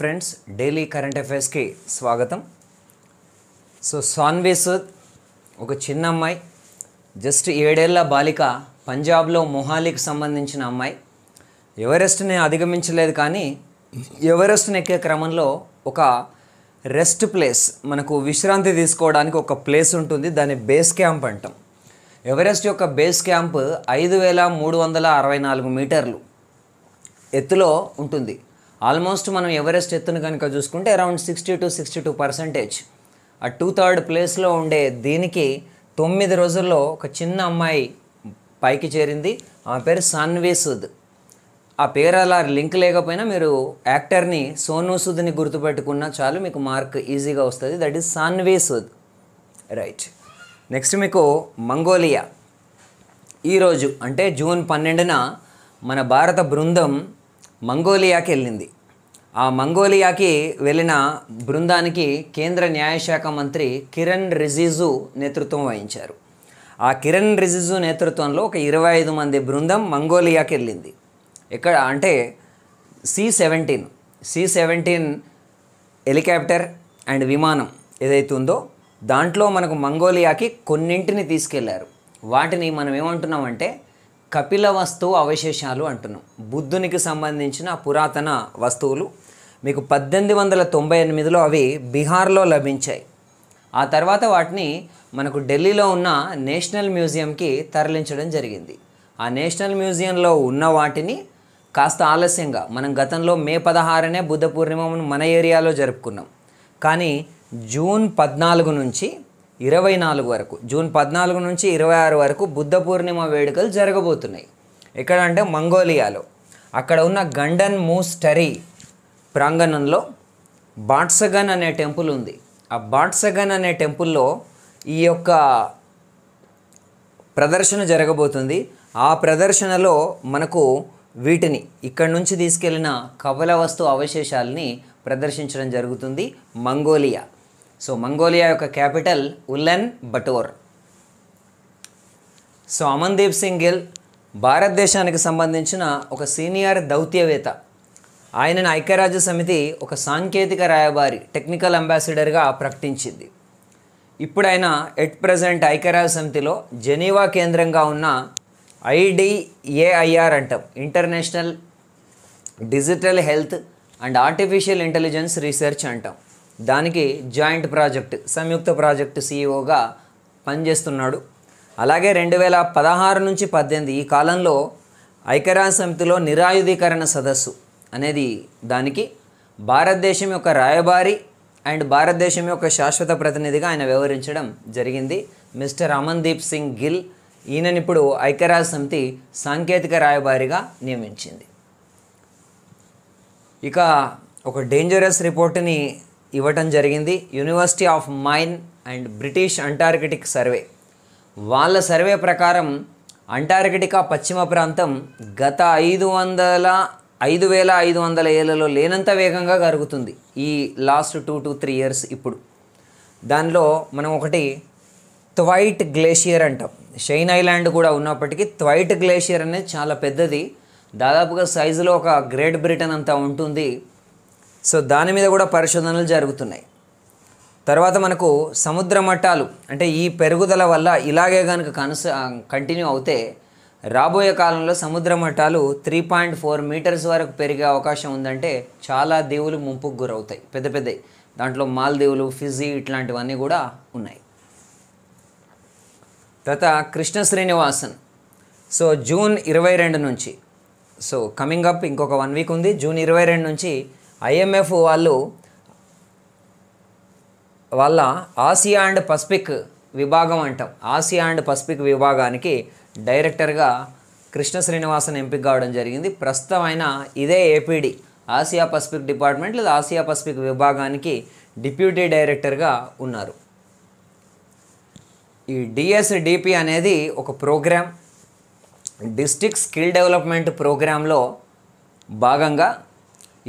friends daily current అఫైర్స్కి స్వాగతం so Saanvi సుద్ ఒక చిన్న అమ్మాయి జస్ట్ ఏడేళ్ల బాలిక పంజాబ్లో మొహాలీకి సంబంధించిన అమ్మాయి ఎవరెస్ట్ని అధిగమించలేదు కానీ ఎవరెస్ట్ని ఎక్కే క్రమంలో ఒక రెస్ట్ ప్లేస్ మనకు విశ్రాంతి తీసుకోవడానికి ఒక ప్లేస్ ఉంటుంది దాన్ని బేస్ క్యాంప్ అంటాం ఎవరెస్ట్ యొక్క బేస్ క్యాంప్ ఐదు వేల మూడు వందల అరవై నాలుగు మీటర్లు ఎత్తులో ఉంటుంది ఆల్మోస్ట్ మనం ఎవరెస్ట్ ఎత్తును కనుక చూసుకుంటే around sixty to sixty two percentage ఆ టూ థర్డ్ ప్లేస్లో ఉండే దీనికి తొమ్మిది రోజుల్లో ఒక చిన్న అమ్మాయి పైకి చేరింది ఆ పేరు సాన్వి సుద్ ఆ పేరు అలా లింక్ లేకపోయినా మీరు యాక్టర్ని సోనూ సూద్ని గుర్తుపెట్టుకున్నా చాలు మీకు మార్క్ ఈజీగా వస్తుంది దట్ ఈస్ సన్వే సూద్ రైట్ నెక్స్ట్ మీకు మంగోలియా ఈరోజు అంటే జూన్ పన్నెండున మన భారత బృందం మంగోలియాకి వెళ్ళింది ఆ మంగోలియాకి వెళ్ళిన బృందానికి కేంద్ర న్యాయశాఖ మంత్రి కిరణ్ రిజిజు నేతృత్వం వహించారు ఆ కిరణ్ రిజిజు నేతృత్వంలో ఒక ఇరవై ఐదు మంది బృందం మంగోలియాకి వెళ్ళింది ఇక్కడ అంటే C seventeen C seventeen helicopter and విమానం ఏదైతే ఉందో దాంట్లో మనకు మంగోలియాకి కొన్నింటిని తీసుకెళ్లారు వాటిని మనం ఏమంటున్నామంటే కపిల వస్తువు అవశేషాలు అంటున్నాం బుద్ధునికి సంబంధించిన పురాతన వస్తువులు మీకు పద్దెనిమిది వందల తొంభై ఎనిమిదిలో అవి బీహార్లో లభించాయి ఆ తర్వాత వాటిని మనకు ఢిల్లీలో ఉన్న నేషనల్ మ్యూజియంకి తరలించడం జరిగింది ఆ నేషనల్ మ్యూజియంలో ఉన్న వాటిని కాస్త ఆలస్యంగా మనం గతంలో మే పదహారునే బుద్ధ పూర్ణిమను మన ఏరియాలో జరుపుకున్నాం కానీ జూన్ పద్నాలుగు నుంచి ఇరవై నాలుగు వరకు జూన్ పద్నాలుగు నుంచి ఇరవై ఆరు వరకు బుద్ధ పూర్ణిమ వేడుకలు జరగబోతున్నాయి ఎక్కడ అంటే మంగోలియాలో అక్కడ ఉన్న గండన్ మూస్టరీ ప్రాంగణంలో బాట్సగన్ అనే టెంపుల్ ఉంది ఆ బాట్సగన్ అనే టెంపుల్లో ఈ యొక్క ప్రదర్శన జరగబోతుంది ఆ ప్రదర్శనలో మనకు వీటిని ఇక్కడి నుంచి తీసుకెళ్లిన కవల వస్తు అవశేషాలని ప్రదర్శించడం జరుగుతుంది మంగోలియా సో మంగోలియా యొక్క capital Ulaanbaatar so Amandeep Singh Gill భారతదేశానికి సంబంధించిన ఒక సీనియర్ దౌత్యవేత్త ఆయనను ఐక్యరాజ్య సమితి ఒక సాంకేతిక రాయబారి టెక్నికల్ అంబాసిడర్గా ప్రకటించింది ఇప్పుడు ఆయన ఎట్ ప్రజెంట్ ఐక్యరాజ్య సమితిలో జెనీవా కేంద్రంగా ఉన్న ఐడిఏఐఆర్ అంటాం international digital health and artificial intelligence research అంటాం దానికి జాయింట్ ప్రాజెక్ట్ సంయుక్త ప్రాజెక్టు సీఈఓగా e పనిచేస్తున్నాడు అలాగే రెండు వేల పదహారు నుంచి పద్దెనిమిది ఈ కాలంలో ఐక్యరాజ్య సమితిలో నిరాయుధీకరణ సదస్సు అనేది దానికి భారతదేశం యొక్క రాయబారి అండ్ భారతదేశం యొక్క శాశ్వత ప్రతినిధిగా ఆయన వ్యవహరించడం జరిగింది మిస్టర్ అమన్దీప్ సింగ్ గిల్ ఈయననిప్పుడు ఐక్యరాజ్య సమితి సాంకేతిక రాయబారిగా నియమించింది ఇక ఒక డేంజరస్ రిపోర్ట్ని ఇవ్వటం జరిగింది university of Maine and British Antarctic survey వాళ్ళ సర్వే ప్రకారం అంటార్కిటికా పశ్చిమ ప్రాంతం గత ఐదు వందల ఐదు వేల ఐదు వందల ఏళ్ళలో లేనంత వేగంగా కరుగుతుంది ఈ last two to three years ఇప్పుడు దానిలో మనం ఒకటి త్వైట్ గ్లేషియర్ అంటాం షైన్ ఐలాండ్ కూడా ఉన్నప్పటికీ త్వైట్ గ్లేషియర్ అనేది చాలా పెద్దది దాదాపుగా సైజులో ఒక గ్రేట్ బ్రిటన్ అంతా ఉంటుంది సో దాని మీద కూడా పరిశోధనలు జరుగుతున్నాయి తర్వాత మనకు సముద్ర మట్టాలు అంటే ఈ పెరుగుదల వల్ల ఇలాగే కనుక కనుస కంటిన్యూ అవుతే రాబోయే కాలంలో సముద్ర మట్టాలు త్రీ పాయింట్ ఫోర్ మీటర్స్ వరకు పెరిగే అవకాశం ఉందంటే చాలా దేవులు ముంపుకు గురవుతాయి పెద్ద పెద్దవి దాంట్లో మాల్దీవులు ఫిజీ ఇట్లాంటివన్నీ కూడా ఉన్నాయి తర్వాత కృష్ణ శ్రీనివాసన్ సో జూన్ ఇరవై రెండు నుంచి సో కమింగ్ అప్ ఇంకొక వన్ వీక్ ఉంది జూన్ ఇరవై రెండు నుంచి ఐఎంఎఫ్ వాళ్ళు వాళ్ళ ఆసియా అండ్ పసిఫిక్ విభాగం అంటాం ఆసియా అండ్ పసిఫిక్ విభాగానికి డైరెక్టర్గా కృష్ణ శ్రీనివాసన్ ఎంపిక కావడం జరిగింది ప్రస్తుతం ఆయన ఇదే ఏపీడీ ఆసియా పసిఫిక్ డిపార్ట్మెంట్ లేదా ఆసియా పసిఫిక్ విభాగానికి డిప్యూటీ డైరెక్టర్గా ఉన్నారు ఈ డిఎస్డిపి అనేది ఒక ప్రోగ్రామ్ డిస్టిక్ స్కిల్ డెవలప్మెంట్ ప్రోగ్రాంలో భాగంగా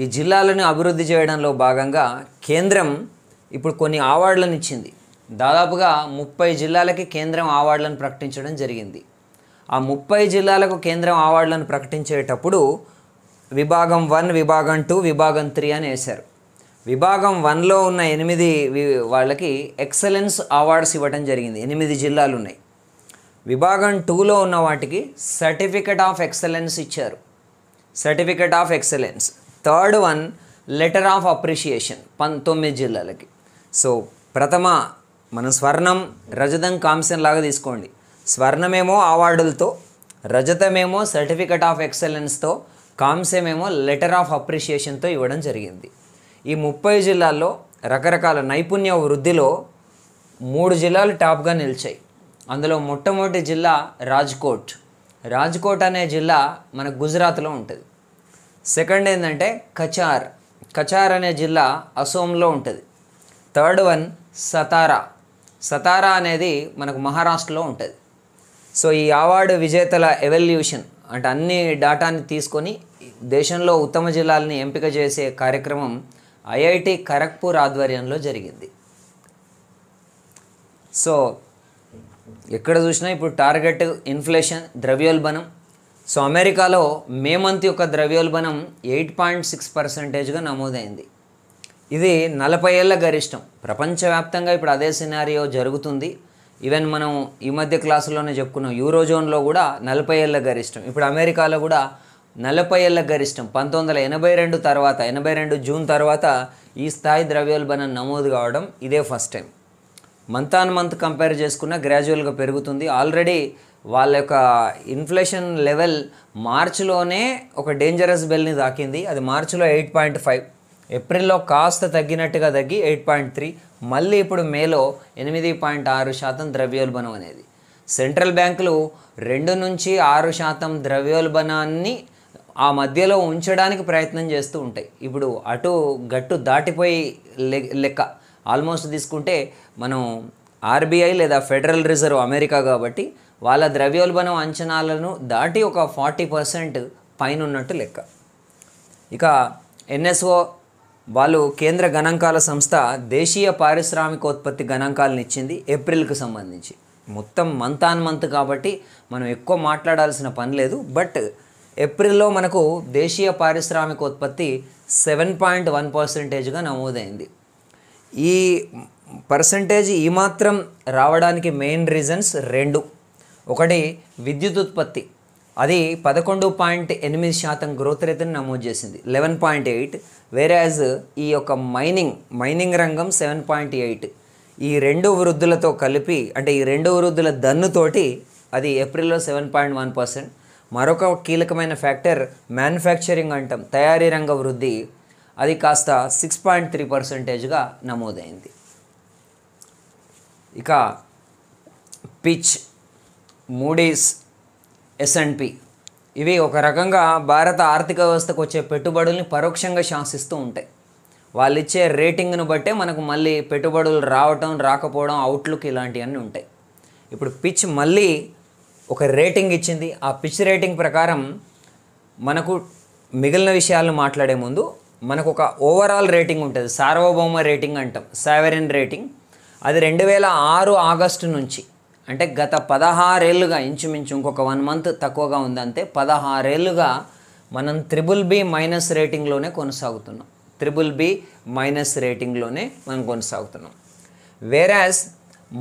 ఈ జిల్లాలను అభివృద్ధి చేయడంలో భాగంగా కేంద్రం ఇప్పుడు కొన్ని అవార్డులను ఇచ్చింది దాదాపుగా ముప్పై జిల్లాలకి కేంద్రం అవార్డులను ప్రకటించడం జరిగింది ఆ ముప్పై జిల్లాలకు కేంద్రం అవార్డులను ప్రకటించేటప్పుడు విభాగం వన్ విభాగం టూ విభాగం త్రీ అని వేశారు విభాగం వన్లో ఉన్న ఎనిమిది వాళ్ళకి ఎక్సలెన్స్ అవార్డ్స్ ఇవ్వడం జరిగింది ఎనిమిది జిల్లాలు ఉన్నాయి విభాగం టూలో ఉన్న వాటికి సర్టిఫికెట్ ఆఫ్ ఎక్సలెన్స్ ఇచ్చారు certificate of excellence third one letter of appreciation పంతొమ్మిది జిల్లాలకి సో ప్రథమ మనం స్వర్ణం రజతం కాంస్యం లాగా తీసుకోండి స్వర్ణమేమో అవార్డులతో రజతమేమో సర్టిఫికెట్ ఆఫ్ ఎక్సలెన్స్తో కాంస్యమేమో లెటర్ ఆఫ్ అప్రిషియేషన్తో ఇవ్వడం జరిగింది ఈ ముప్పై జిల్లాల్లో రకరకాల నైపుణ్య వృద్ధిలో మూడు జిల్లాలు టాప్గా నిలిచాయి అందులో మొట్టమొదటి జిల్లా రాజ్కోట్ రాజ్కోట్ అనే జిల్లా మన గుజరాత్లో ఉంటుంది సెకండ్ ఏంటంటే కచార్ కచార్ అనే జిల్లా అసోంలో ఉంటుంది థర్డ్ వన్ సతారా సతారా అనేది మనకు మహారాష్ట్రలో ఉంటుంది సో ఈ అవార్డు విజేతల ఎవల్యూషన్ అంటే అన్ని డాటాని తీసుకొని దేశంలో ఉత్తమ జిల్లాలని ఎంపిక చేసే కార్యక్రమం ఐఐటి ఖరగ్పూర్ ఆధ్వర్యంలో జరిగింది సో ఎక్కడ చూసినా ఇప్పుడు టార్గెట్ ఇన్ఫ్లేషన్ ద్రవ్యోల్బణం సో అమెరికాలో మే మంత్ యొక్క ద్రవ్యోల్బణం ఎయిట్ పాయింట్ సిక్స్ పర్సెంటేజ్గా నమోదైంది ఇది నలభై ఏళ్ళ గరిష్టం ప్రపంచవ్యాప్తంగా ఇప్పుడు అదే సినారియో జరుగుతుంది ఈవెన్ మనం ఈ మధ్య క్లాసులోనే చెప్పుకున్నాం యూరోజోన్లో కూడా నలభై ఏళ్ళ గరిష్టం ఇప్పుడు అమెరికాలో కూడా నలభై ఏళ్ళ గరిష్టం పంతొమ్మిది వందల ఎనభై రెండు తర్వాత ఎనభై రెండు జూన్ తర్వాత ఈ స్థాయి ద్రవ్యోల్బణం నమోదు కావడం ఇదే first time month on month compare చేసుకున్న గ్రాడ్యువల్గా పెరుగుతుంది ఆల్రెడీ వాళ్ళ యొక్క ఇన్ఫ్లేషన్ లెవెల్ మార్చిలోనే ఒక డేంజరస్ బెల్ని తాకింది అది మార్చిలో ఎయిట్ పాయింట్ ఫైవ్ ఏప్రిల్లో కాస్త తగ్గినట్టుగా తగ్గి ఎయిట్ పాయింట్ త్రీ మళ్ళీ ఇప్పుడు మేలో ఎనిమిది పాయింట్ ఆరు శాతం ద్రవ్యోల్బణం అనేది సెంట్రల్ బ్యాంకులు రెండు నుంచి ఆరు శాతం ద్రవ్యోల్బణాన్ని ఆ మధ్యలో ఉంచడానికి ప్రయత్నం చేస్తూ ఉంటాయి ఇప్పుడు అటు గట్టు దాటిపోయి లెక్క ఆల్మోస్ట్ తీసుకుంటే మనం ఆర్బీఐ లేదా ఫెడరల్ రిజర్వ్ అమెరికా కాబట్టి వాళ్ళ ద్రవ్యోల్బణం అంచనాలను దాటి ఒక ఫార్టీ పర్సెంట్ పైన ఉన్నట్టు లెక్క ఇక ఎన్ఎస్ఓ వాళ్ళు కేంద్ర గణాంకాల సంస్థ దేశీయ పారిశ్రామికోత్పత్తి గణాంకాలను ఇచ్చింది ఏప్రిల్కి సంబంధించి మొత్తం మంత్ ఆన్ మంత్ కాబట్టి మనం ఎక్కువ మాట్లాడాల్సిన పని లేదు బట్ ఏప్రిల్లో మనకు దేశీయ పారిశ్రామికోత్పత్తి సెవెన్ పాయింట్ వన్ పర్సెంటేజ్గా నమోదైంది ఈ పర్సంటేజ్ ఈ మాత్రం రావడానికి మెయిన్ రీజన్స్ రెండు ఒకటి విద్యుత్ ఉత్పత్తి అది పదకొండు పాయింట్ ఎనిమిది శాతం గ్రోత్ రేట్ని నమోదు చేసింది లెవెన్ పాయింట్ ఎయిట్ వేరాజ్ ఈ యొక్క మైనింగ్ మైనింగ్ రంగం సెవెన్ పాయింట్ ఎయిట్ ఈ రెండు వృద్ధులతో కలిపి అంటే ఈ రెండు వృద్ధుల దన్నుతోటి అది ఏప్రిల్లో సెవెన్ పాయింట్ వన్ పర్సెంట్ మరొక కీలకమైన ఫ్యాక్టర్ మ్యానుఫ్యాక్చరింగ్ అంటాం తయారీ రంగ వృద్ధి అది కాస్త సిక్స్ పాయింట్ త్రీ పర్సెంటేజ్గా నమోదైంది ఇక పిచ్ మూడీస్ ఎస్ఎన్పి ఇవి ఒక రకంగా భారత ఆర్థిక వ్యవస్థకు వచ్చే పెట్టుబడుల్ని పరోక్షంగా శాసిస్తూ ఉంటాయి వాళ్ళు ఇచ్చే రేటింగ్ను బట్టే మనకు మళ్ళీ పెట్టుబడులు రావటం రాకపోవడం అవుట్లుక్ ఇలాంటివన్నీ ఉంటాయి ఇప్పుడు పిచ్ మళ్ళీ ఒక రేటింగ్ ఇచ్చింది ఆ పిచ్ రేటింగ్ ప్రకారం మనకు మిగిలిన విషయాలను మాట్లాడే ముందు మనకు ఒక ఓవరాల్ రేటింగ్ ఉంటుంది సార్వభౌమ రేటింగ్ అంటాం సావెరిన్ రేటింగ్ అది రెండు వేల ఆరు ఆగస్టు నుంచి అంటే గత పదహారేళ్ళుగా ఇంచుమించు ఇంకొక వన్ మంత్ తక్కువగా ఉందంటే పదహారేళ్ళుగా మనం త్రిబుల్ బి మైనస్ రేటింగ్లోనే కొనసాగుతున్నాం త్రిబుల్ బి మైనస్ రేటింగ్లోనే మనం కొనసాగుతున్నాం వేరాస్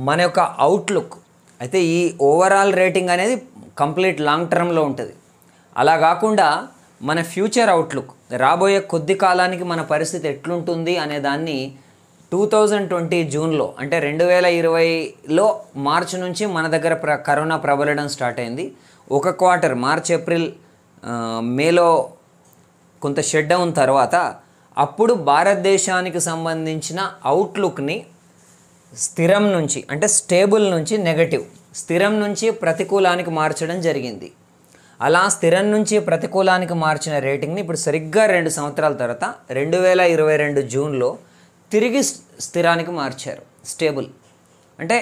మన యొక్క అవుట్లుక్ అయితే ఈ ఓవరాల్ రేటింగ్ అనేది కంప్లీట్ లాంగ్ టర్మ్లో ఉంటుంది అలా కాకుండా మన ఫ్యూచర్ అవుట్లుక్ రాబోయే కొద్ది కాలానికి మన పరిస్థితి ఎట్లుంటుంది అనే దాన్ని టూ థౌజండ్ ట్వంటీ జూన్లో అంటే రెండు వేల ఇరవైలో మార్చి నుంచి మన దగ్గర ప్ర కరోనా ప్రబలడం స్టార్ట్ అయింది ఒక క్వార్టర్ మార్చ్ ఏప్రిల్ మేలో కొంత షెడ్ డౌన్ తర్వాత అప్పుడు భారతదేశానికి సంబంధించిన అవుట్లుక్ని స్థిరం నుంచి అంటే స్టేబుల్ నుంచి నెగటివ్ స్థిరం నుంచి ప్రతికూలానికి మార్చడం జరిగింది అలా స్థిరం నుంచి ప్రతికూలానికి మార్చిన రేటింగ్ని ఇప్పుడు సరిగ్గా రెండు సంవత్సరాల తర్వాత రెండు వేల ఇరవై రెండు జూన్లో తిరిగి స్థిరానికి మార్చారు స్టేబుల్ అంటే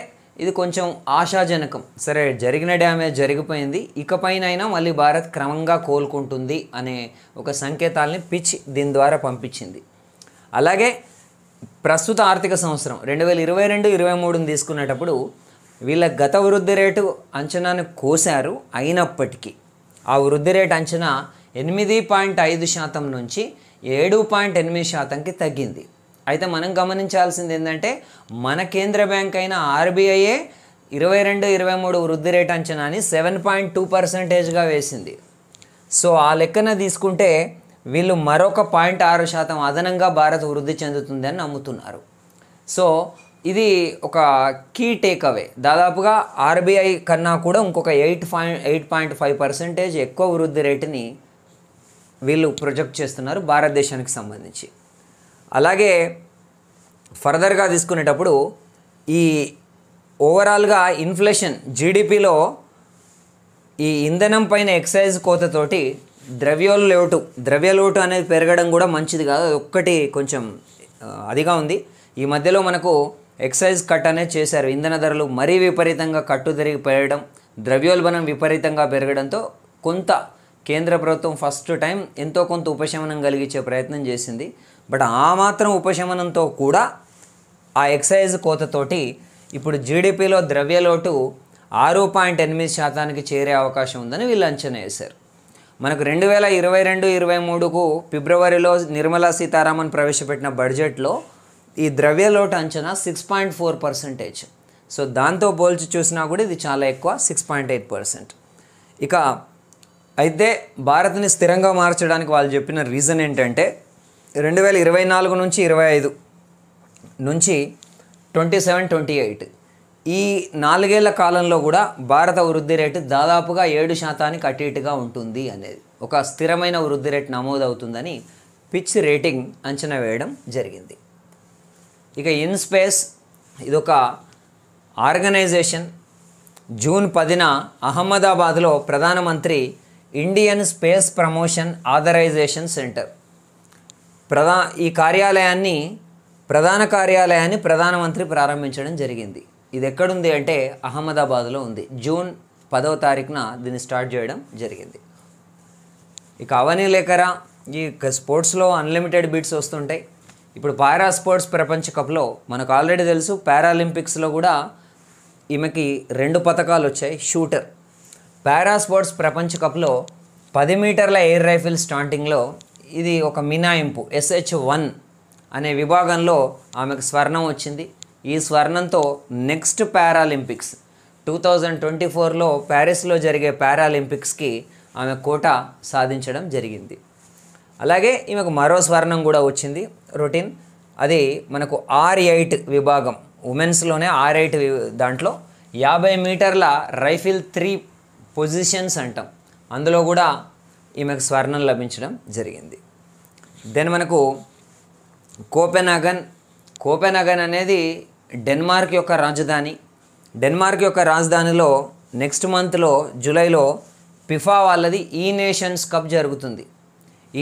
ఇది కొంచెం ఆశాజనకం సరే జరిగిన డ్యామేజ్ జరిగిపోయింది ఇకపైనైనా మళ్ళీ భారత్ క్రమంగా కోలుకుంటుంది అనే ఒక సంకేతాలని పిచ్ దీని ద్వారా పంపించింది అలాగే ప్రస్తుత ఆర్థిక సంవత్సరం రెండు వేల ఇరవై రెండు ఇరవై మూడుని తీసుకునేటప్పుడు వీళ్ళ గత వృద్ధి రేటు అంచనాను కోశారు అయినప్పటికీ ఆ వృద్ధి రేటు అంచనా ఎనిమిది పాయింట్ ఐదు శాతం నుంచి ఏడు పాయింట్ ఎనిమిది శాతంకి తగ్గింది అయితే మనం గమనించాల్సింది ఏంటంటే మన కేంద్ర బ్యాంక్ అయిన ఆర్బీఐయే ఇరవై రెండు ఇరవై మూడు వృద్ధి రేట్ అంచనాని సెవెన్ పాయింట్ టూ పర్సెంటేజ్గా వేసింది సో ఆ లెక్కన తీసుకుంటే వీళ్ళు మరొక పాయింట్ ఆరు శాతం అదనంగా భారత్ వృద్ధి చెందుతుందని నమ్ముతున్నారు సో ఇది ఒక కీ టేక్ అవే దాదాపుగా ఆర్బీఐ కన్నా కూడా ఇంకొక eight point eight point five percentage ఎక్కువ వృద్ధి రేటుని వీళ్ళు ప్రొజెక్ట్ చేస్తున్నారు భారతదేశానికి సంబంధించి అలాగే ఫర్దర్గా తీసుకునేటప్పుడు ఈ ఓవరాల్గా ఇన్ఫ్లేషన్ జీడిపిలో ఈ ఇంధనం పైన ఎక్సైజ్ కోతతోటి ద్రవ్యోల్లోటు ద్రవ్యలోటు అనేది పెరగడం కూడా మంచిది కాదు అది ఒక్కటి కొంచెం అదిగా ఉంది ఈ మధ్యలో మనకు ఎక్సైజ్ కట్ అనేది చేశారు ఇంధన ధరలు మరీ విపరీతంగా కట్టు తిరిగి పెరగడం ద్రవ్యోల్బణం విపరీతంగా పెరగడంతో కొంత కేంద్ర ప్రభుత్వం ఫస్ట్ టైం ఎంతో కొంత ఉపశమనం కలిగించే ప్రయత్నం చేసింది బట్ ఆ మాత్రం ఉపశమనంతో కూడా ఆ ఎక్సైజ్ కోతతోటి ఇప్పుడు జీడిపిలో ద్రవ్యలోటు ఆరు పాయింట్ ఎనిమిది శాతానికి చేరే అవకాశం ఉందని వీళ్ళు అంచనా వేశారు మనకు రెండు వేల ఇరవై రెండు ఇరవై మూడుకు ఫిబ్రవరిలో నిర్మలా సీతారామన్ ప్రవేశపెట్టిన బడ్జెట్లో ఈ ద్రవ్యలోటు అంచనా six point four percentage so దాంతో పోల్చి చూసినా కూడా ఇది చాలా ఎక్కువ సిక్స్ పాయింట్ ఎయిట్ పర్సెంట్ ఇక అయితే భారత్ని స్థిరంగా మార్చడానికి వాళ్ళు చెప్పిన రీజన్ ఏంటంటే రెండు వేల ఇరవై నాలుగు నుంచి ఇరవై ఐదు నుంచి ట్వంటీ సెవెన్ ట్వంటీ ఎయిట్ ఈ నాలుగేళ్ల కాలంలో కూడా భారత వృద్ధి రేటు దాదాపుగా ఏడు శాతానికి అటు ఇటుగా ఉంటుంది అనేది ఒక స్థిరమైన వృద్ధి రేటు నమోదవుతుందని పిచ్ రేటింగ్ అంచనా వేయడం జరిగింది ఇక ఇన్స్పేస్ ఇదొక ఆర్గనైజేషన్ జూన్ పదిన అహ్మదాబాద్లో ప్రధానమంత్రి Indian space promotion authorisation centre ప్రధా ఈ కార్యాలయాన్ని ప్రధాన కార్యాలయాన్ని ప్రధానమంత్రి ప్రారంభించడం జరిగింది ఇది ఎక్కడుంది అంటే అహ్మదాబాద్లో ఉంది జూన్ పదవ తారీఖున దీన్ని స్టార్ట్ చేయడం జరిగింది ఇక అవని లేకరా ఈ స్పోర్ట్స్లో అన్లిమిటెడ్ బీట్స్ వస్తుంటాయి ఇప్పుడు పారా స్పోర్ట్స్ ప్రపంచ కప్లో మనకు ఆల్రెడీ తెలుసు పారాలింపిక్స్లో కూడా ఈమెకి రెండు పథకాలు వచ్చాయి షూటర్ పారా స్పోర్ట్స్ ప్రపంచ కప్లో పది మీటర్ల ఎయిర్ రైఫిల్ స్టాంటింగ్లో ఇది ఒక మినాయింపు ఎస్హెచ్ వన్ అనే విభాగంలో ఆమెకు స్వర్ణం వచ్చింది ఈ స్వర్ణంతో next paralympics two thousand twenty ఫోర్లో ప్యారిస్లో జరిగే పారాలింపిక్స్కి ఆమె కోట సాధించడం జరిగింది అలాగే ఈమెకు మరో స్వర్ణం కూడా వచ్చింది రొటీన్ అది మనకు ఆర్ ఎయిట్ విభాగం ఉమెన్స్లోనే ఆర్ ఎయిట్ దాంట్లో యాభై మీటర్ల రైఫిల్ త్రీ పొజిషన్స్ అంటాం అందులో కూడా ఈమెకు స్వర్ణం లభించడం జరిగింది దెన్ మనకు కోపెనాగన్ కోపెనాగన్ అనేది డెన్మార్క్ యొక్క రాజధాని డెన్మార్క్ యొక్క రాజధానిలో నెక్స్ట్ మంత్లో జూలైలో పిఫా వాళ్ళది ఈ నేషన్స్ కప్ జరుగుతుంది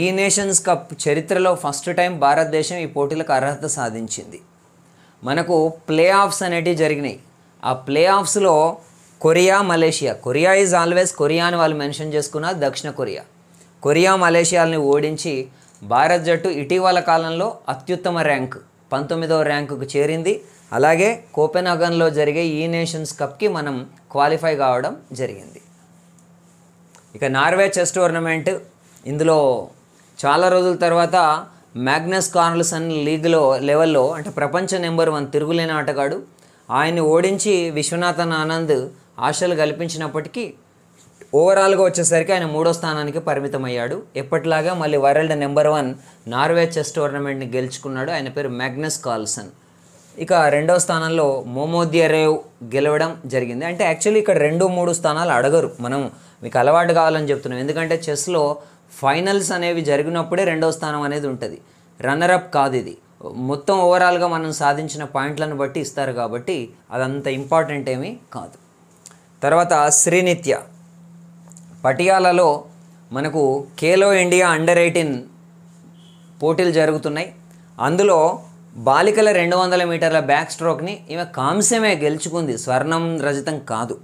ఈ నేషన్స్ కప్ చరిత్రలో ఫస్ట్ టైం భారతదేశం ఈ పోటీలకు అర్హత సాధించింది మనకు ప్లే ఆఫ్స్ అనేటివి జరిగినాయి ఆ ప్లే ఆఫ్స్లో Korea Malaysia Korea is always Korea అని వాళ్ళు మెన్షన్ చేసుకున్న దక్షిణ కొరియా కొరియా మలేషియాలని ఓడించి భారత్ జట్టు ఇటీవల కాలంలో అత్యుత్తమ ర్యాంక్ పంతొమ్మిదవ ర్యాంకుకు చేరింది అలాగే కోపెనాగన్లో జరిగే ఈ నేషన్స్ కప్కి మనం క్వాలిఫై కావడం జరిగింది ఇక నార్వే చెస్ టోర్నమెంట్ ఇందులో చాలా రోజుల తర్వాత మ్యాగ్నస్ కార్ల్సన్ లీగ్లో లెవెల్లో అంటే ప్రపంచ నెంబర్ వన్ తిరుగులేని ఆటగాడు ఆయన్ని ఓడించి విశ్వనాథన్ ఆనంద్ ఆశలు కల్పించినప్పటికీ ఓవరాల్గా వచ్చేసరికి ఆయన మూడో స్థానానికి పరిమితమయ్యాడు ఎప్పటిలాగా మళ్ళీ world number one Norway chess టోర్నమెంట్ని గెలుచుకున్నాడు ఆయన పేరు మ్యాగ్నస్ కార్ల్సన్ ఇక రెండవ స్థానంలో మోమోద్యరేవ్ గెలవడం జరిగింది అంటే యాక్చువల్లీ ఇక్కడ రెండు మూడు స్థానాలు అడగరు మనం మీకు అలవాటు కావాలని చెప్తున్నాం ఎందుకంటే చెస్లో ఫైనల్స్ అనేవి జరిగినప్పుడే రెండవ స్థానం అనేది ఉంటుంది రన్నరప్ కాదు ఇది మొత్తం ఓవరాల్గా మనం సాధించిన పాయింట్లను బట్టి ఇస్తారు కాబట్టి అదంత ఇంపార్టెంట్ ఏమీ కాదు తర్వాత శ్రీనిత్య పటియాలలో మనకు ఖేలో ఇండియా అండర్ ఎయిటీన్ పోటీలు జరుగుతున్నాయి అందులో బాలికల రెండు వందల మీటర్ల బ్యాక్ స్ట్రోక్ని ఈమె కాంస్యమే గెలుచుకుంది స్వర్ణం రజితం కాదు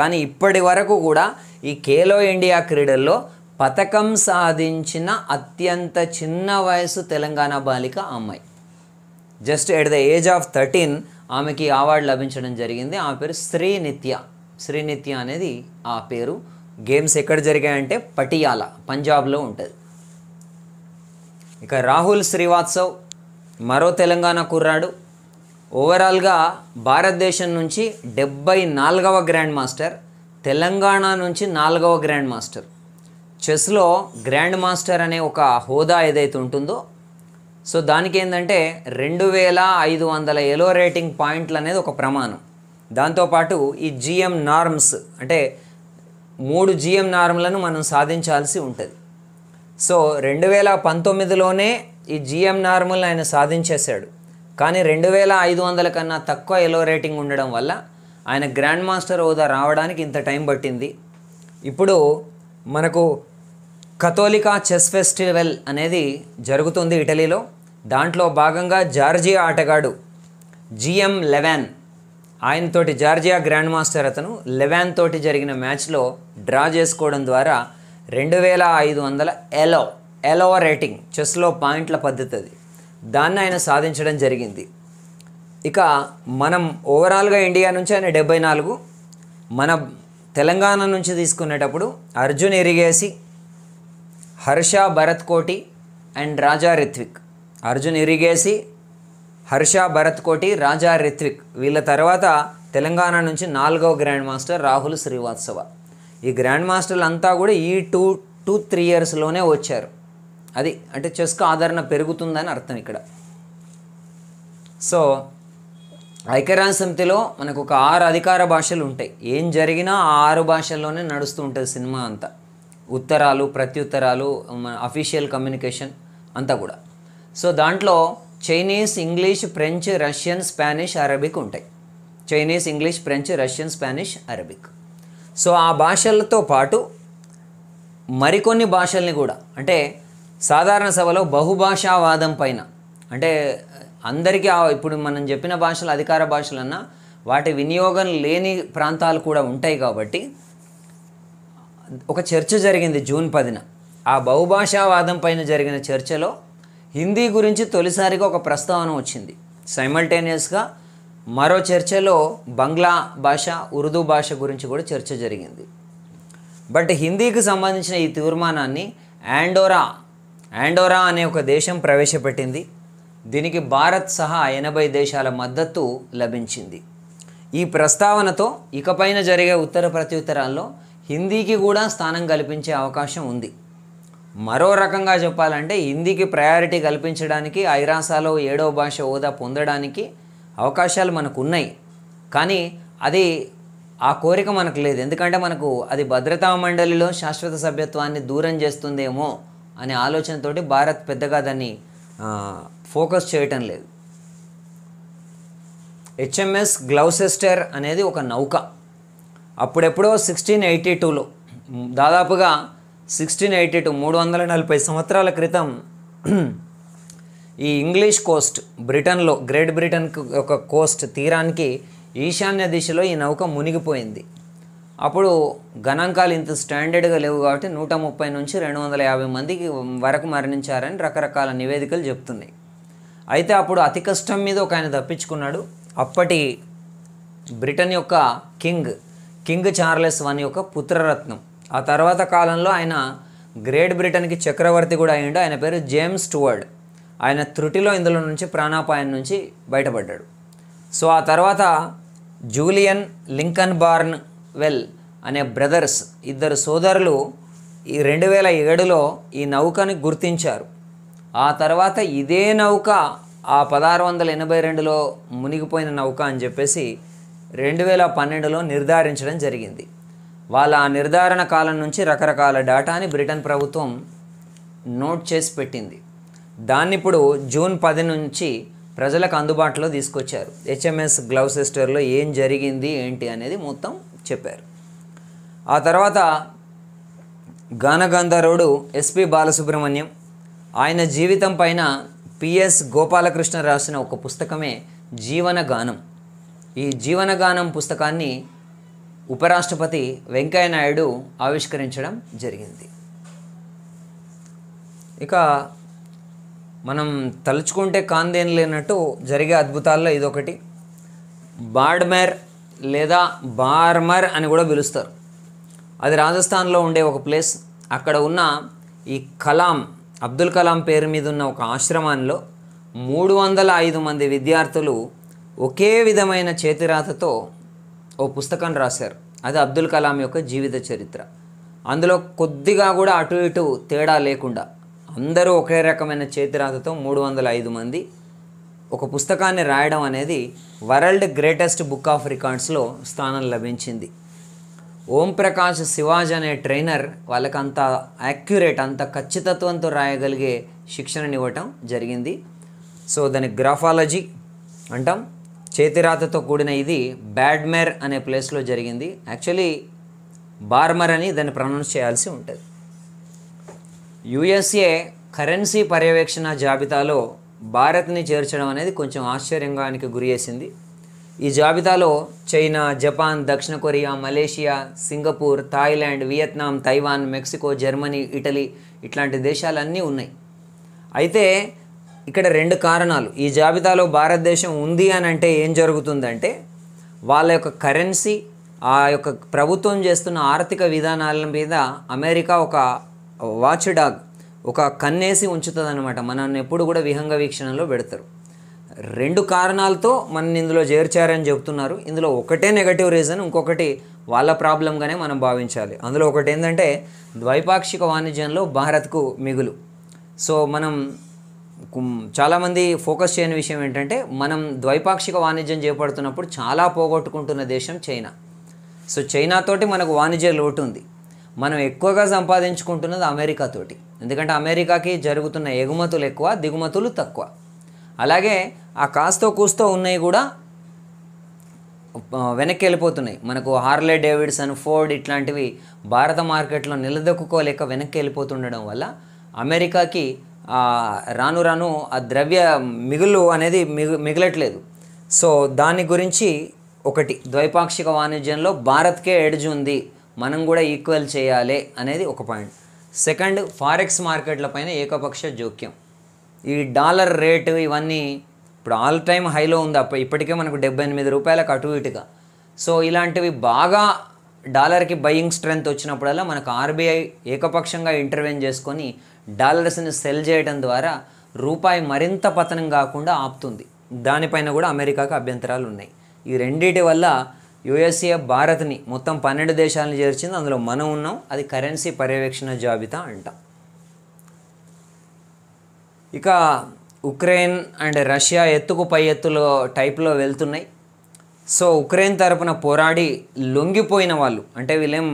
కానీ ఇప్పటి వరకు కూడా ఈ ఖేలో ఇండియా క్రీడల్లో పథకం సాధించిన అత్యంత చిన్న వయసు తెలంగాణ బాలిక అమ్మాయి just at the age of thirteen ఆమెకి అవార్డు లభించడం జరిగింది ఆమె పేరు శ్రీనిత్య శ్రీనిత్య అనేది ఆ పేరు గేమ్స్ ఎక్కడ జరిగాయంటే పటియాలా పంజాబ్లో ఉంటుంది ఇక రాహుల్ శ్రీవాత్సవ్ మరో తెలంగాణ కుర్రాడు ఓవరాల్గా భారతదేశం నుంచి డెబ్బై నాలుగవ గ్రాండ్ మాస్టర్ తెలంగాణ నుంచి నాలుగవ గ్రాండ్ మాస్టర్ చెస్లో గ్రాండ్ మాస్టర్ అనే ఒక హోదా ఏదైతే ఉంటుందో సో దానికి ఏంటంటే రెండు వేల ఐదు వందల ఎలో రేటింగ్ పాయింట్లు అనేది ఒక ప్రమాణం దాంతోపాటు ఈ జిఎం నార్మ్స్ అంటే మూడు జిఎం నార్మ్లను మనం సాధించాల్సి ఉంటుంది సో రెండు వేల పంతొమ్మిదిలోనే ఈ జిఎం నార్మల్ ఆయన సాధించేశాడు కానీ రెండు వేల ఐదు వందల కన్నా తక్కువ ఎలో రేటింగ్ ఉండడం వల్ల ఆయన గ్రాండ్ మాస్టర్ హోదా రావడానికి ఇంత టైం పట్టింది ఇప్పుడు మనకు కథోలికా చెస్ ఫెస్టివల్ అనేది జరుగుతుంది ఇటలీలో దాంట్లో భాగంగా జార్జియా ఆటగాడు జిఎం లెవెన్ ఆయనతోటి జార్జియా గ్రాండ్ మాస్టర్ అతను లెవెన్ తోటి జరిగిన మ్యాచ్లో డ్రా చేసుకోవడం ద్వారా రెండు వేల ఐదు వందల ఎలో ఎలో రేటింగ్ చెస్లో పాయింట్ల పద్ధతి అది దాన్ని ఆయన సాధించడం జరిగింది ఇక మనం ఓవరాల్గా ఇండియా నుంచి ఆయన డెబ్బై నాలుగు మన తెలంగాణ నుంచి తీసుకునేటప్పుడు Arjun Erigaisi Harsha Bharathakoti and Raja Rithvik Arjun Erigaisi Harsha Bharathakoti Raja Ritwik వీళ్ళ తర్వాత తెలంగాణ నుంచి నాలుగవ గ్రాండ్ మాస్టర్ రాహుల్ శ్రీవాత్సవ ఈ గ్రాండ్ మాస్టర్లు అంతా కూడా ఈ టూ టూ త్రీ ఇయర్స్లోనే వచ్చారు అది అంటే చెస్కు ఆదరణ పెరుగుతుందని అర్థం ఇక్కడ సో ఐక్యరాజ్య సమితిలో మనకు ఒక ఆరు అధికార భాషలు ఉంటాయి ఏం జరిగినా ఆ ఆరు భాషల్లోనే నడుస్తూ ఉంటుంది సినిమా అంతా ఉత్తరాలు ప్రత్యుత్తరాలు అఫీషియల్ కమ్యూనికేషన్ అంతా కూడా సో దాంట్లో Chinese English French Russian Spanish Arabic ఉంటాయి Chinese English French Russian Spanish Arabic so ఆ భాషలతో పాటు మరికొన్ని భాషల్ని కూడా అంటే సాధారణ సభలో బహుభాషావాదం పైన అంటే అందరికీ ఇప్పుడు మనం చెప్పిన భాషలు అధికార భాషలన్నా వాటి వినియోగం లేని ప్రాంతాలు కూడా ఉంటాయి కాబట్టి ఒక చర్చ జరిగింది జూన్ పదిన ఆ బహుభాషావాదం పైన జరిగిన చర్చలో హిందీ గురించి తొలిసారిగా ఒక ప్రస్తావన వచ్చింది సైమల్టేనియస్గా మరో చర్చలో బంగ్లా భాష ఉర్దూ భాష గురించి కూడా చర్చ జరిగింది బట్ హిందీకి సంబంధించిన ఈ తీర్మానాన్ని యాండోరా యాండోరా అనే ఒక దేశం ప్రవేశపెట్టింది దీనికి భారత్ సహా ఎనభై దేశాల మద్దతు లభించింది ఈ ప్రస్తావనతో ఇకపైన జరిగే ఉత్తర ప్రత్యుత్తరాల్లో హిందీకి కూడా స్థానం కల్పించే అవకాశం ఉంది మరో రకంగా చెప్పాలంటే హిందీకి ప్రయారిటీ కల్పించడానికి ఐరాసాలో ఏడో భాష హోదా పొందడానికి అవకాశాలు మనకు ఉన్నాయి కానీ అది ఆ కోరిక మనకు లేదు ఎందుకంటే మనకు అది భద్రతా మండలిలో శాశ్వత సభ్యత్వాన్ని దూరం చేస్తుందేమో అనే ఆలోచనతోటి భారత్ పెద్దగా దాన్ని ఫోకస్ చేయటం లేదు హెచ్ఎంఎస్ గ్లౌసెస్టర్ అనేది ఒక నౌక అప్పుడెప్పుడో సిక్స్టీన్ ఎయిటీ టూలో దాదాపుగా సిక్స్టీన్ ఎయిటీ టూ మూడు వందల నలభై సంవత్సరాల క్రితం ఈ ఇంగ్లీష్ కోస్ట్ బ్రిటన్లో గ్రేట్ బ్రిటన్ ఒక కోస్ట్ తీరానికి ఈశాన్య దిశలో ఈ నౌక మునిగిపోయింది అప్పుడు గణాంకాలు ఇంత స్టాండర్డ్గా లేవు కాబట్టి నూట ముప్పై నుంచి రెండు వందల యాభై మందికి వరకు మరణించారని రకరకాల నివేదికలు చెప్తున్నాయి అయితే అప్పుడు అతి కష్టం మీద ఒక ఆయన తప్పించుకున్నాడు అప్పటి బ్రిటన్ యొక్క కింగ్ కింగ్ చార్లెస్ వన్ యొక్క పుత్రరత్నం ఆ తర్వాత కాలంలో ఆయన గ్రేట్ బ్రిటన్కి చక్రవర్తి కూడా అయ్యిండు ఆయన పేరు జేమ్స్ స్టువర్డ్ ఆయన త్రుటిలో ఇందులో నుంచి ప్రాణాపాయం నుంచి బయటపడ్డాడు సో ఆ తర్వాత జూలియన్ లింకన్ బార్న్ వెల్ అనే బ్రదర్స్ ఇద్దరు సోదరులు ఈ రెండు వేల ఏడులో ఈ నౌకని గుర్తించారు ఆ తర్వాత ఇదే నౌక ఆ పదహారు వందల ఎనభై రెండులో మునిగిపోయిన నౌక అని చెప్పేసి రెండు వేల పన్నెండులో నిర్ధారించడం జరిగింది వాళ్ళ ఆ నిర్ధారణ కాలం నుంచి రకరకాల డేటాని బ్రిటన్ ప్రభుత్వం నోట్ చేసి పెట్టింది దాన్ని ఇప్పుడు జూన్ పది నుంచి ప్రజలకు అందుబాటులో తీసుకొచ్చారు హెచ్ఎంఎస్ గ్లవ్ సిస్టర్లో ఏం జరిగింది ఏంటి అనేది మొత్తం చెప్పారు ఆ తర్వాత గానగంధర్వుడు ఎస్పి బాలసుబ్రహ్మణ్యం ఆయన జీవితం పైన పిఎస్ గోపాలకృష్ణ రాసిన ఒక పుస్తకమే జీవన గానం ఈ జీవనగానం పుస్తకాన్ని ఉపరాష్ట్రపతి వెంకయ్యనాయుడు ఆవిష్కరించడం జరిగింది ఇక మనం తలుచుకుంటే కాందేం లేనట్టు జరిగే అద్భుతాల్లో ఇదొకటి బాడ్మెర్ లేదా బార్మర్ అని కూడా పిలుస్తారు అది రాజస్థాన్లో ఉండే ఒక ప్లేస్ అక్కడ ఉన్న ఈ కలాం అబ్దుల్ కలాం పేరు మీద ఉన్న ఒక ఆశ్రమంలో మూడు వందల ఐదు మంది విద్యార్థులు ఒకే విధమైన చేతిరాతతో ఓ పుస్తకం రాశారు అది అబ్దుల్ కలాం యొక్క జీవిత చరిత్ర అందులో కొద్దిగా కూడా అటు ఇటు తేడా లేకుండా అందరూ ఒకే రకమైన చేతిరాతతో మూడు వందల ఐదు మంది ఒక పుస్తకాన్ని రాయడం అనేది వరల్డ్ గ్రేటెస్ట్ బుక్ ఆఫ్ రికార్డ్స్లో స్థానం లభించింది ఓం ప్రకాష్ శివాజ్ అనే ట్రైనర్ వాళ్ళకి అంత యాక్యురేట్ అంత ఖచ్చితత్వంతో రాయగలిగే శిక్షణనివ్వటం జరిగింది సో దాని గ్రాఫాలజీ అంటాం చేతిరాతతో కూడిన ఇది బ్యాడ్మెర్ అనే ప్లేస్లో జరిగింది యాక్చువల్లీ బార్మర్ అని దాన్ని ప్రొనౌన్స్ చేయాల్సి ఉంటుంది యుఎస్ఏ కరెన్సీ పర్యవేక్షణ జాబితాలో భారత్ని చేర్చడం అనేది కొంచెం ఆశ్చర్యంగానికి గురి ఈ జాబితాలో చైనా జపాన్ దక్షిణ Korea Malaysia Singapore Thailand Vietnam Taiwan Mexico Germany Italy ఇట్లాంటి దేశాలన్నీ ఉన్నాయి అయితే ఇక్కడ రెండు కారణాలు ఈ జాబితాలో భారతదేశం ఉంది అని అంటే ఏం జరుగుతుందంటే వాళ్ళ యొక్క కరెన్సీ ఆ యొక్క ప్రభుత్వం చేస్తున్న ఆర్థిక విధానాల మీద అమెరికా ఒక వాచ్ డాగ్ ఒక కన్నేసి ఉంచుతుంది అనమాట మనల్ని ఎప్పుడు కూడా విహంగ వీక్షణలో పెడతారు రెండు కారణాలతో మనని ఇందులో చేర్చారని చెబుతున్నారు ఇందులో ఒకటే నెగటివ్ రీజన్ ఇంకొకటి వాళ్ళ ప్రాబ్లంగానే మనం భావించాలి అందులో ఒకటి ఏంటంటే ద్వైపాక్షిక వాణిజ్యంలో భారత్కు మిగులు సో మనం చాలామంది ఫోకస్ చేయని విషయం ఏంటంటే మనం ద్వైపాక్షిక వాణిజ్యం చేపడుతున్నప్పుడు చాలా పోగొట్టుకుంటున్న దేశం చైనా సో చైనాతోటి మనకు వాణిజ్య లోటు ఉంది మనం ఎక్కువగా సంపాదించుకుంటున్నది అమెరికాతోటి ఎందుకంటే అమెరికాకి జరుగుతున్న ఎగుమతులు ఎక్కువ దిగుమతులు తక్కువ అలాగే ఆ కాస్తో కూస్తో ఉన్నాయి కూడా వెనక్కి వెళ్ళిపోతున్నాయి మనకు హార్లే డేవిడ్సన్ ఫోర్డ్ ఇట్లాంటివి భారత మార్కెట్లో నిలదొక్కుకోలేక వెనక్కి వెళ్ళిపోతుండడం వల్ల అమెరికాకి రాను రాను ఆ ద్రవ్య మిగులు అనేది మిగు మిగలట్లేదు సో దాని గురించి ఒకటి ద్వైపాక్షిక వాణిజ్యంలో భారత్కే ఎడ్జ్ ఉంది మనం కూడా ఈక్వల్ చేయాలి అనేది ఒక పాయింట్ సెకండ్ ఫారెక్స్ మార్కెట్లపైన ఏకపక్ష జోక్యం ఈ డాలర్ రేటు ఇవన్నీ ఇప్పుడు ఆల్ టైమ్ హైలో ఉంది అప్ప ఇప్పటికే మనకు డెబ్బై ఎనిమిది రూపాయలకు అటు ఇటుగా సో ఇలాంటివి బాగా డాలర్కి బయింగ్ స్ట్రెంగ్త్ వచ్చినప్పుడల్లా మనకు ఆర్బీఐ ఏకపక్షంగా ఇంటర్వెన్ చేసుకొని డాలర్స్ని సెల్ చేయడం ద్వారా రూపాయి మరింత పతనం కాకుండా ఆపుతుంది దానిపైన కూడా అమెరికాకు అభ్యంతరాలు ఉన్నాయి ఈ రెండింటి వల్ల యుఎస్ఏ భారత్ని మొత్తం పన్నెండు దేశాలను చేర్చింది అందులో మనం ఉన్నాం అది కరెన్సీ పర్యవేక్షణ జాబితా అంటాం ఇక ఉక్రెయిన్ అండ్ రష్యా ఎత్తుకు పై ఎత్తులో టైప్లో వెళ్తున్నాయి సో ఉక్రెయిన్ తరపున పోరాడి లొంగిపోయిన వాళ్ళు అంటే వీళ్ళేం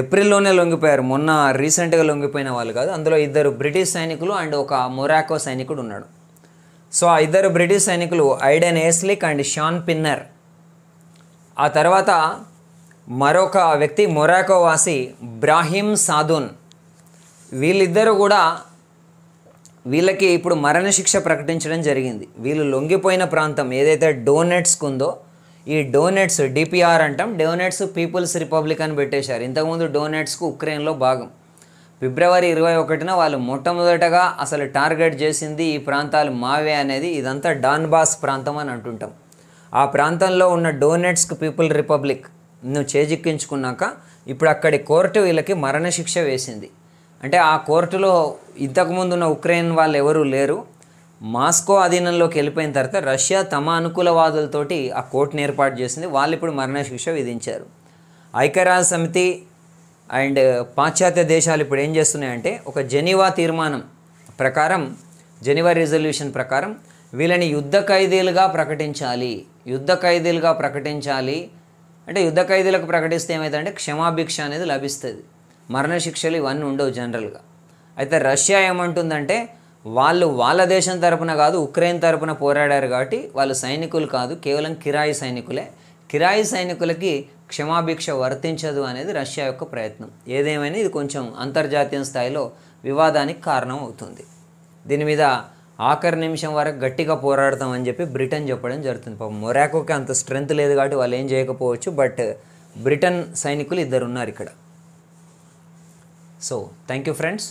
ఏప్రిల్లోనే లొంగిపోయారు మొన్న రీసెంట్గా లొంగిపోయిన వాళ్ళు కాదు అందులో ఇద్దరు బ్రిటిష్ సైనికులు అండ్ ఒక మొరాకో సైనికుడు ఉన్నాడు సో ఆ ఇద్దరు బ్రిటిష్ సైనికులు Aiden Aslin and Shaun Pinner ఆ తర్వాత మరొక వ్యక్తి మొరాకో వాసి బ్రాహిం సాధున్ వీళ్ళిద్దరూ కూడా వీళ్ళకి ఇప్పుడు మరణశిక్ష ప్రకటించడం జరిగింది వీళ్ళు లొంగిపోయిన ప్రాంతం ఏదైతే డోనెట్స్క్ ఉందో ఈ డోనెట్స్ డిపిఆర్ అంటాం డోనెట్స్ పీపుల్స్ రిపబ్లిక్ అని పెట్టేశారు ఇంతకుముందు డోనెట్స్కు ఉక్రెయిన్లో భాగం ఫిబ్రవరి ఇరవై ఒకటిన వాళ్ళు మొట్టమొదటగా అసలు టార్గెట్ చేసింది ఈ ప్రాంతాలు మావే అనేది ఇదంతా డాన్బాస్ ప్రాంతం అని అంటుంటాం ఆ ప్రాంతంలో ఉన్న డోనెట్స్క్ పీపుల్ రిపబ్లిక్ నువ్వు చేజిక్కించుకున్నాక ఇప్పుడు అక్కడి కోర్టు వీళ్ళకి మరణశిక్ష వేసింది అంటే ఆ కోర్టులో ఇంతకుముందు ఉన్న ఉక్రెయిన్ వాళ్ళు ఎవరూ లేరు మాస్కో అధీనంలోకి వెళ్ళిపోయిన తర్వాత రష్యా తమ అనుకూలవాదులతోటి ఆ కోర్టును ఏర్పాటు చేసింది వాళ్ళు ఇప్పుడు మరణశిక్ష విధించారు ఐక్యరాజ్య సమితి అండ్ పాశ్చాత్య దేశాలు ఇప్పుడు ఏం చేస్తున్నాయంటే ఒక జెనీవా తీర్మానం ప్రకారం జెనీవా రిజల్యూషన్ ప్రకారం వీళ్ళని యుద్ధ ఖైదీలుగా ప్రకటించాలి యుద్ధ ఖైదీలుగా ప్రకటించాలి అంటే యుద్ధ ఖైదీలకు ప్రకటిస్తే ఏమవుతుందంటే క్షమాభిక్ష అనేది లభిస్తుంది మరణశిక్షలు ఇవన్నీ ఉండవు జనరల్గా అయితే రష్యా ఏమంటుందంటే వాళ్ళు వాళ్ళ దేశం తరపున కాదు ఉక్రెయిన్ తరపున పోరాడారు కాబట్టి వాళ్ళు సైనికులు కాదు కేవలం కిరాయి సైనికులే కిరాయి సైనికులకి క్షమాభిక్ష వర్తించదు అనేది రష్యా యొక్క ప్రయత్నం ఏదేమైనా ఇది కొంచెం అంతర్జాతీయ స్థాయిలో వివాదానికి కారణం అవుతుంది దీని మీద ఆఖరి నిమిషం వరకు గట్టిగా పోరాడతామని చెప్పి బ్రిటన్ చెప్పడం జరుగుతుంది పాపం మొరాకోకి అంత స్ట్రెంగ్త్ లేదు కాబట్టి వాళ్ళు ఏం చేయకపోవచ్చు బట్ బ్రిటన్ సైనికులు ఇద్దరు ఉన్నారు ఇక్కడ సో థ్యాంక్ యూ ఫ్రెండ్స్